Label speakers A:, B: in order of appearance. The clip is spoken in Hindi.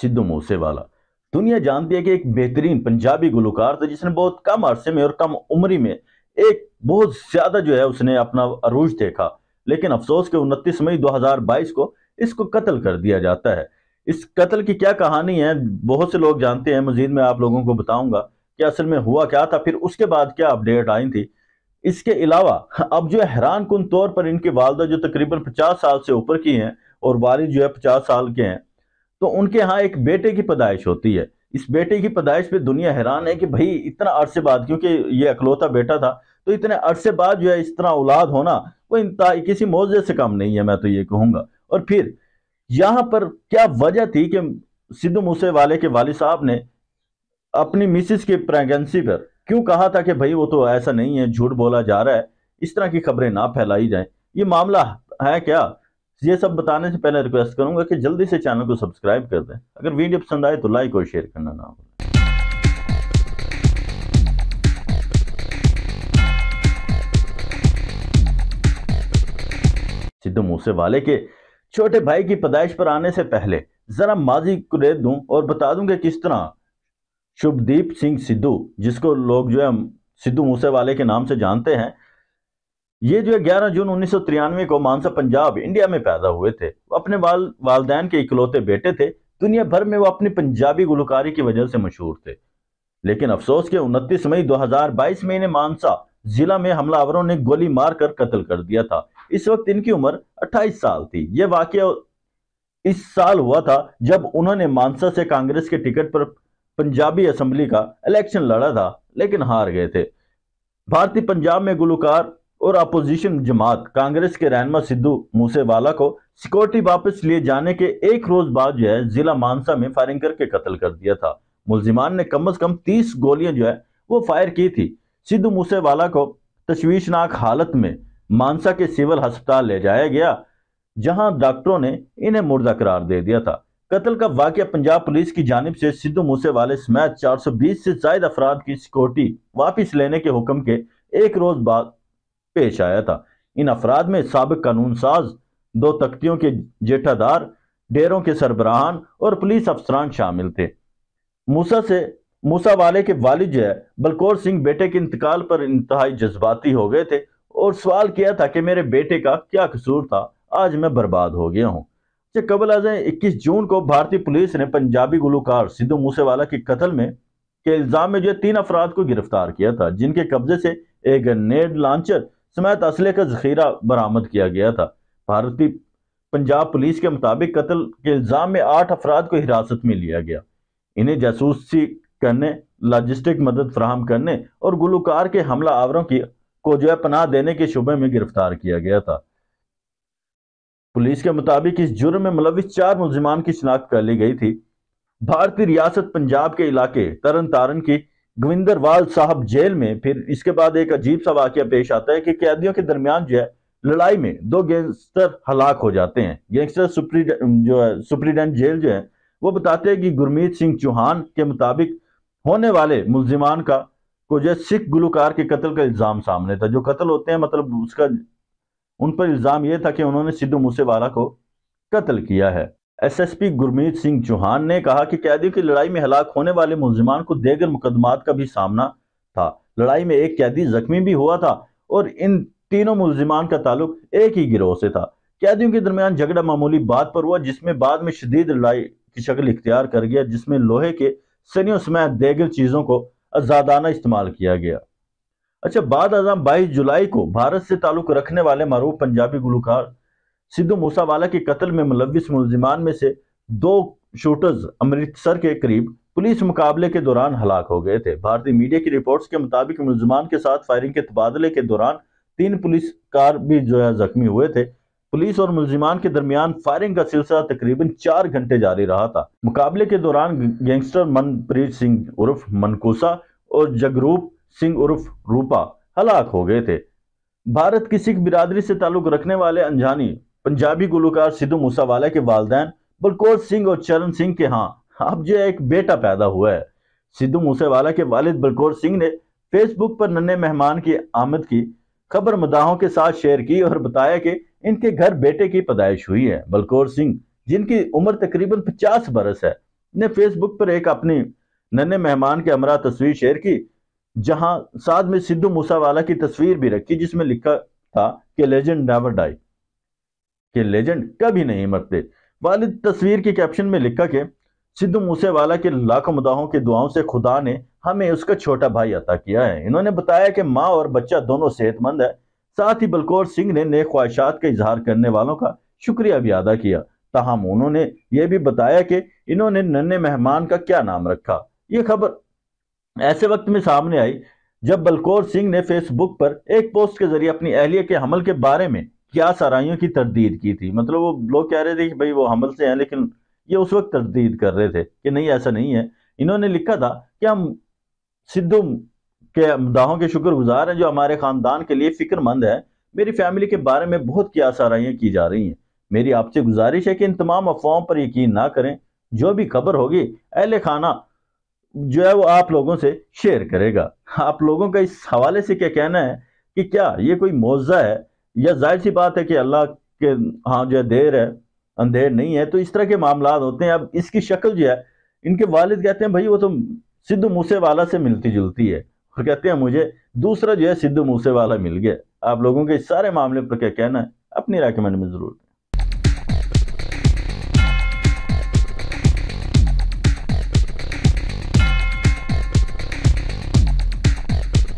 A: सिद्धू मूसेवाला दुनिया जानती है कि एक बेहतरीन पंजाबी गुलकार थे जिसने बहुत कम अरसे में और कम उम्र में एक बहुत ज़्यादा जो है उसने अपना अरूज देखा लेकिन अफसोस के उनतीस मई 2022 को इसको कत्ल कर दिया जाता है इस कत्ल की क्या कहानी है बहुत से लोग जानते हैं मजीद मैं आप लोगों को बताऊंगा कि असल में हुआ क्या था फिर उसके बाद क्या अपडेट आई थी इसके अलावा अब जो हैरान कन तौर पर इनकी वालदा जो तकरीबन पचास साल से ऊपर की हैं और वालिद जो है पचास साल के हैं तो उनके यहाँ एक बेटे की पैदाइश होती है इस बेटे की पैदाइश पे दुनिया हैरान है कि भाई इतना अरसे बाद क्योंकि ये अकलौता बेटा था तो इतने अरसे बाद जो है इस तरह औलाद होना वो इंता किसी मौजे से कम नहीं है मैं तो ये कहूँगा और फिर यहाँ पर क्या वजह थी कि सिद्धू मूसे वाले के वाल साहब ने अपनी मिसिस की प्रेगनेंसी पर क्यों कहा था कि भाई वो तो ऐसा नहीं है झूठ बोला जा रहा है इस तरह की खबरें ना फैलाई जाए ये मामला है क्या ये सब बताने से पहले रिक्वेस्ट करूंगा कि जल्दी से चैनल को सब्सक्राइब कर दें अगर वीडियो पसंद आए तो लाइक और शेयर करना ना भूलें सिद्धू मूसे वाले के छोटे भाई की पैदाइश पर आने से पहले जरा माजी को दे दूं और बता दूं कि किस तरह शुभदीप सिंह सिद्धू जिसको लोग जो है सिद्धू मूसे वाले के नाम से जानते हैं ये जो है ग्यारह जून उन्नीस को मानसा पंजाब इंडिया में पैदा हुए थे वो अपने वाल वालदेन के इकलौते बेटे थे दुनिया भर में वो अपनी पंजाबी गुलकारी की वजह से मशहूर थे लेकिन अफसोस के 29 मई 2022 में इन्हें मानसा जिला में हमलावरों ने गोली मारकर कत्ल कर दिया था इस वक्त इनकी उम्र 28 साल थी ये वाक्य इस साल हुआ था जब उन्होंने मानसा से कांग्रेस के टिकट पर पंजाबी असम्बली का इलेक्शन लड़ा था लेकिन हार गए थे भारतीय पंजाब में गुलकार और अपोजिशन जमात कांग्रेस के रहनमा सिद्धू मूसेवाला को सिक्योरिटी वापस लिए जाने के एक रोज बाद जो है जिला मानसा में फायरिंग करके कत्ल कर दिया था मुलजिमान ने कम अज कम तीस गोलियां जो है वो फायर की थी सिद्धू मूसेवाला को तशवीशनाक हालत में मानसा के सिविल अस्पताल ले जाया गया जहां डॉक्टरों ने इन्हें मुर्दा करार दे दिया था कत्ल का वाक्य पंजाब पुलिस की जानब से सिद्धू मूसेवाले समेत 420 से जायद अफराद की सिक्योरिटी वापस लेने के हुक्म के एक रोज बाद पेश आया था इन अफराद में सबक कानून साज दो तख्तियों के जेठादार डेरों के सरबराहान और पुलिस अफसरान शामिल थे मूसा से मूसा वाले के वालिद जो है बलकौर सिंह बेटे के इंतकाल पर इंतहाई जज्बाती हो गए थे और सवाल किया था कि मेरे बेटे का क्या कसूर था आज मैं बर्बाद हो गया हूँ अच्छा, कबल आज इक्कीस जून को भारतीय पुलिस ने पंजाबी गुलकार सिद्धू मूसेवाला के कत्ल में के इल्जाम में जो तीन अफराद को गिरफ्तार किया था जिनके कब्जे से एक नेड लॉन्चर समेत असले का जखीरा बरामद किया गया था भारतीय पंजाब पुलिस के मुताबिक कत्ल के इल्ज़ाम में आठ अफराद को हिरासत में लिया गया इन्हें जासूसी करने लॉजिस्टिक मदद फराहम करने और गुलकार के हमला आवरों की को जो है पनाह देने के शुबे में गिरफ्तार किया गया था पुलिस के मुताबिक इस जुर्म में मुलविस चार मुलजमान की शिनाख्त कर ली गई थी भारतीय रियासत पंजाब के इलाके तरन तारण की गोविंदरवाल साहब जेल में फिर इसके बाद एक अजीब सा वाक्य पेश आता है कि कैदियों के दरमियान जो है लड़ाई में दो गैंगस्टर हलाक हो जाते हैं गैंगस्टर सुप्रीड जो है सुप्रीडेंट जेल जो है वो बताते हैं कि गुरमीत सिंह चौहान के मुताबिक होने वाले मुलजिमान का को जो सिख गुलकार के कत्ल का इल्ज़ाम सामने था जो कत्ल होते हैं मतलब उसका उन पर इल्ज़ाम यह था कि उन्होंने सिद्धू मूसेवाला को कत्ल किया है एसएसपी गुरमीत सिंह चौहान ने कहा कि कैदियों की लड़ाई में हलाक होने वाले मुलजमान को देगर मुकदमात का भी सामना था लड़ाई में एक कैदी जख्मी भी हुआ था और इन तीनों मुलजमान का ताल्लुक एक ही गिरोह से था कैदियों के दरमियान झगड़ा मामूली बात पर हुआ जिसमें बाद में शदीद लड़ाई की शक्ल इख्तियार कर गया जिसमें लोहे के सनियों समेत देगर चीज़ों को आज़ादाना इस्तेमाल किया गया अच्छा बाद आजम बाईस जुलाई को भारत से ताल्लुक रखने वाले मरूफ पंजाबी गुलकार सिद्धू मूसावाला के कत्ल में मुलविस मुलजिमान में से दो शूटर्स अमृतसर के करीब पुलिस मुकाबले के दौरान हलाक हो गए थे भारतीय मीडिया की रिपोर्ट्स के मुताबिक मुलजमान के साथ फायरिंग के तबादले के दौरान तीन पुलिस कार भी जो है जख्मी हुए थे पुलिस और मुलजमान के दरमियान फायरिंग का सिलसिला तकरीबन चार घंटे जारी रहा था मुकाबले के दौरान गैंगस्टर मनप्रीत सिंह उर्फ मनकुसा और जगरूप सिंह उर्फ रूपा हलाक हो गए थे भारत की सिख बिरादरी से ताल्लुक रखने वाले अंजानी पंजाबी गुलकार सिद्धू मूसावाला के वालदेन बलकोच सिंह और चरण सिंह के हाँ अब जो एक बेटा पैदा हुआ है सिद्धू मूसेवाला के वालिद बलकौर सिंह ने फेसबुक पर नन्हे मेहमान की आमद की खबर मदाहों के साथ शेयर की और बताया कि इनके घर बेटे की पैदाइश हुई है बलकौर सिंह जिनकी उम्र तकरीबन पचास बरस है ने फेसबुक पर एक अपनी नन्हे मेहमान के अमरा तस्वीर शेयर की जहां साथ में सिद्धू मूसावाला की तस्वीर भी रखी जिसमें लिखा था कि लेजेंड नेवर डाई के लेजेंड कभी नहीं मरते वालिद तस्वीर के कैप्शन में लिखा के सिद्धू मूसेवाला के लाखों मुदाहों की दुआओं से खुदा ने हमें उसका छोटा भाई अता किया है इन्होंने बताया कि माँ और बच्चा दोनों सेहतमंद है साथ ही बलकौर सिंह ने नए ख्वाहिशात का इजहार करने वालों का शुक्रिया भी अदा किया तहम उन्होंने ये भी बताया कि इन्होंने नन्हे मेहमान का क्या नाम रखा ये खबर ऐसे वक्त में सामने आई जब बलकौर सिंह ने फेसबुक पर एक पोस्ट के जरिए अपनी अहलिया के हमल के बारे में क्या सराइयों की तरदीद की थी मतलब वो लोग कह रहे थे कि भाई वो हमल से हैं लेकिन ये उस वक्त तरदीद कर रहे थे कि नहीं ऐसा नहीं है इन्होंने लिखा था कि हम सिद्धू के दाहों के शुक्रगुजार हैं जो हमारे ख़ानदान के लिए फ़िक्रमंद है मेरी फैमिली के बारे में बहुत क्या सराइयाँ की जा रही हैं मेरी आपसे गुजारिश है कि इन तमाम अफवाहों पर यकीन ना करें जो भी खबर होगी अहल खाना जो है वो आप लोगों से शेयर करेगा आप लोगों का इस हवाले से क्या कहना है कि क्या ये कोई मुआवजा है यह जाहिर सी बात है कि अल्लाह के हाँ जो देर है अंधेर नहीं है तो इस तरह के मामला होते हैं अब इसकी शक्ल जो है इनके वालिद कहते हैं भाई वो तो सिद्धू मूसे वाला से मिलती जुलती है और कहते हैं मुझे दूसरा जो है सिद्धू मूसे वाला मिल गया आप लोगों के सारे मामले पर क्या कहना है अपनी राय के मन में जरूर